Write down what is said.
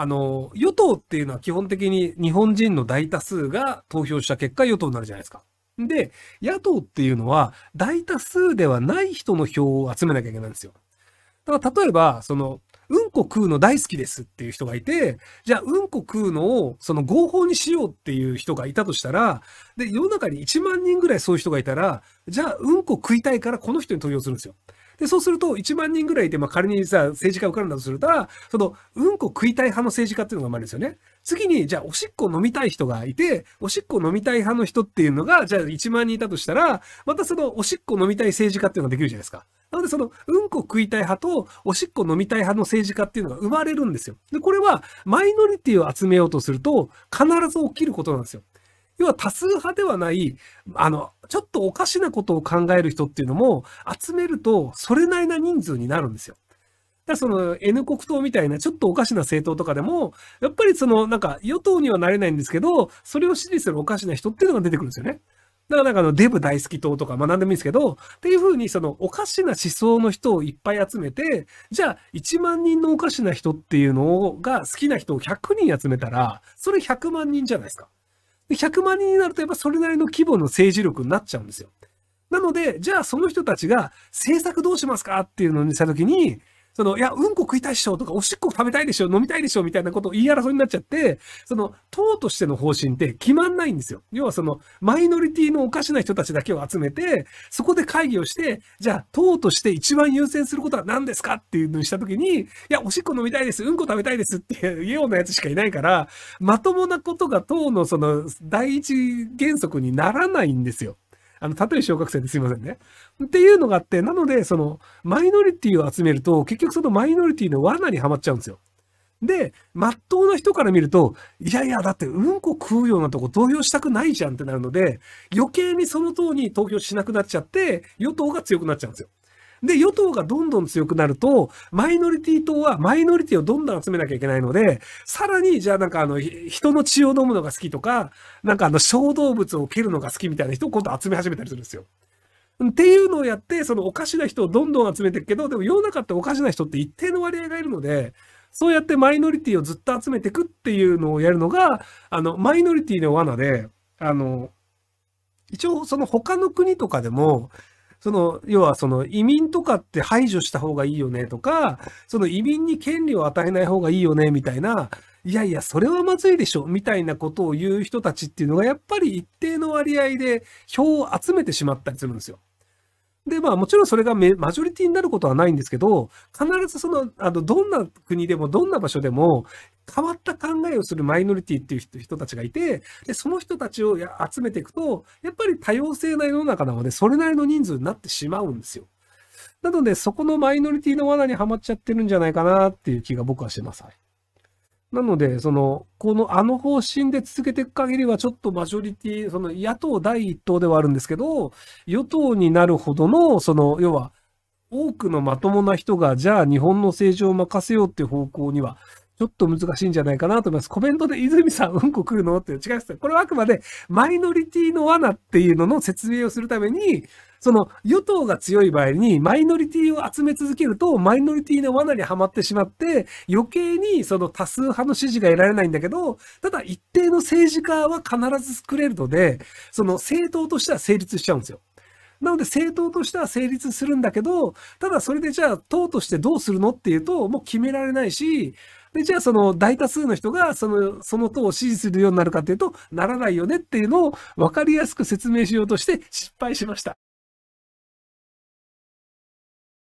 あの、与党っていうのは基本的に日本人の大多数が投票した結果与党になるじゃないですか。で、野党っていうのは大多数ではない人の票を集めなきゃいけないんですよ。だから例えば、その、うんこ食うの大好きですっていう人がいて、じゃあうんこ食うのをその合法にしようっていう人がいたとしたら、で、世の中に1万人ぐらいそういう人がいたら、じゃあうんこ食いたいからこの人に投票するんですよ。で、そうすると、1万人ぐらいいて、まあ、仮にさ、政治家受かるんだとすると、その、うんこ食いたい派の政治家っていうのが生まれるんですよね。次に、じゃあ、おしっこ飲みたい人がいて、おしっこ飲みたい派の人っていうのが、じゃあ、1万人いたとしたら、またその、おしっこ飲みたい政治家っていうのができるじゃないですか。なので、その、うんこ食いたい派と、おしっこ飲みたい派の政治家っていうのが生まれるんですよ。で、これは、マイノリティを集めようとすると、必ず起きることなんですよ。要は多数派ではない、あの、ちょっとおかしなことを考える人っていうのも集めると、それなりな人数になるんですよ。だからその N 国党みたいなちょっとおかしな政党とかでも、やっぱりそのなんか与党にはなれないんですけど、それを支持するおかしな人っていうのが出てくるんですよね。だからなんかあのデブ大好き党とか、まあ何でもいいですけど、っていうふうにそのおかしな思想の人をいっぱい集めて、じゃあ1万人のおかしな人っていうのが好きな人を100人集めたら、それ100万人じゃないですか。100万人になるとやっぱそれなりの規模の政治力になっちゃうんですよ。なので、じゃあその人たちが政策どうしますかっていうのにしたときに、その、いや、うんこ食いたいっしょとか、おしっこ食べたいでしょ飲みたいでしょみたいなことを言い争いになっちゃって、その、党としての方針って決まんないんですよ。要はその、マイノリティのおかしな人たちだけを集めて、そこで会議をして、じゃあ、党として一番優先することは何ですかっていうのにしたときに、いや、おしっこ飲みたいです、うんこ食べたいですっていうようなやつしかいないから、まともなことが党のその、第一原則にならないんですよ。あの、たっ小学生ですいませんね。っていうのがあって、なので、その、マイノリティを集めると、結局そのマイノリティの罠にはまっちゃうんですよ。で、まっとうな人から見ると、いやいや、だってうんこ食うようなとこ投票したくないじゃんってなるので、余計にその党に投票しなくなっちゃって、与党が強くなっちゃうんですよ。で、与党がどんどん強くなると、マイノリティ党はマイノリティをどんどん集めなきゃいけないので、さらに、じゃあなんかあの、人の血を飲むのが好きとか、なんかあの、小動物を蹴るのが好きみたいな人を今度集め始めたりするんですよ。っていうのをやって、そのおかしな人をどんどん集めてるけど、でも世の中っておかしな人って一定の割合がいるので、そうやってマイノリティをずっと集めていくっていうのをやるのが、あの、マイノリティの罠で、あの、一応その他の国とかでも、その、要はその移民とかって排除した方がいいよねとか、その移民に権利を与えない方がいいよねみたいな、いやいや、それはまずいでしょみたいなことを言う人たちっていうのが、やっぱり一定の割合で票を集めてしまったりするんですよ。で、まあもちろんそれがマジョリティになることはないんですけど、必ずその、あの、どんな国でもどんな場所でも変わった考えをするマイノリティっていう人たちがいて、で、その人たちを集めていくと、やっぱり多様性な世の中なので、それなりの人数になってしまうんですよ。なので、そこのマイノリティの罠にはまっちゃってるんじゃないかなっていう気が僕はしてます。なので、その、このあの方針で続けていく限りは、ちょっとマジョリティ、その野党第一党ではあるんですけど、与党になるほどの、その、要は、多くのまともな人が、じゃあ日本の政治を任せようっていう方向にはちょっと難しいんじゃないかなと思います。コメントで泉さん、うんこ来るのって違いす。これはあくまでマイノリティの罠っていうのの説明をするために、その与党が強い場合にマイノリティを集め続けるとマイノリティの罠にはまってしまって余計にその多数派の支持が得られないんだけどただ一定の政治家は必ず作れるのでその政党としては成立しちゃうんですよ。なので政党としては成立するんだけど、ただそれでじゃあ党としてどうするのっていうと、もう決められないし、で、じゃあその大多数の人がその、その党を支持するようになるかというと、ならないよねっていうのを分かりやすく説明しようとして失敗しました。